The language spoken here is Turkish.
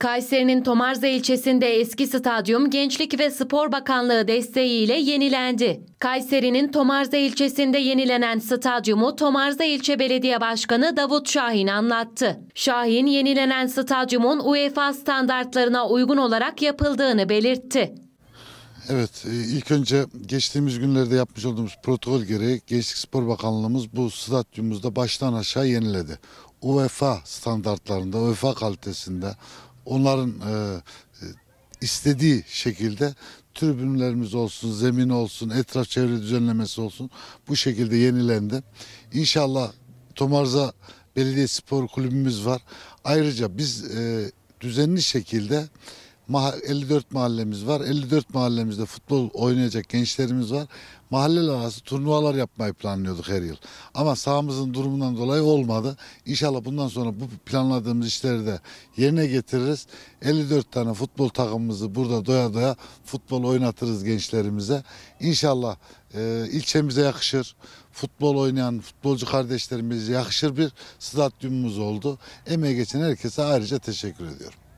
Kayseri'nin Tomarza ilçesinde eski stadyum Gençlik ve Spor Bakanlığı desteğiyle yenilendi. Kayseri'nin Tomarza ilçesinde yenilenen stadyumu Tomarza ilçe Belediye Başkanı Davut Şahin anlattı. Şahin yenilenen stadyumun UEFA standartlarına uygun olarak yapıldığını belirtti. Evet, e, ilk önce geçtiğimiz günlerde yapmış olduğumuz protokol gereği Gençlik Spor Bakanlığımız bu stadyumumuzda baştan aşağı yeniledi. UEFA standartlarında, UEFA kalitesinde onların e, e, istediği şekilde tribünlerimiz olsun, zemin olsun, etraf çevre düzenlemesi olsun bu şekilde yenilendi. İnşallah Tomarza Belediye Spor Kulübümüz var. Ayrıca biz e, düzenli şekilde 54 mahallemiz var. 54 mahallemizde futbol oynayacak gençlerimiz var. Mahalleler arası turnuvalar yapmayı planlıyorduk her yıl. Ama sahamızın durumundan dolayı olmadı. İnşallah bundan sonra bu planladığımız işleri de yerine getiririz. 54 tane futbol takımımızı burada doya doya futbol oynatırız gençlerimize. İnşallah e, ilçemize yakışır. Futbol oynayan futbolcu kardeşlerimize yakışır bir stadyumumuz oldu. Emeğe geçen herkese ayrıca teşekkür ediyorum.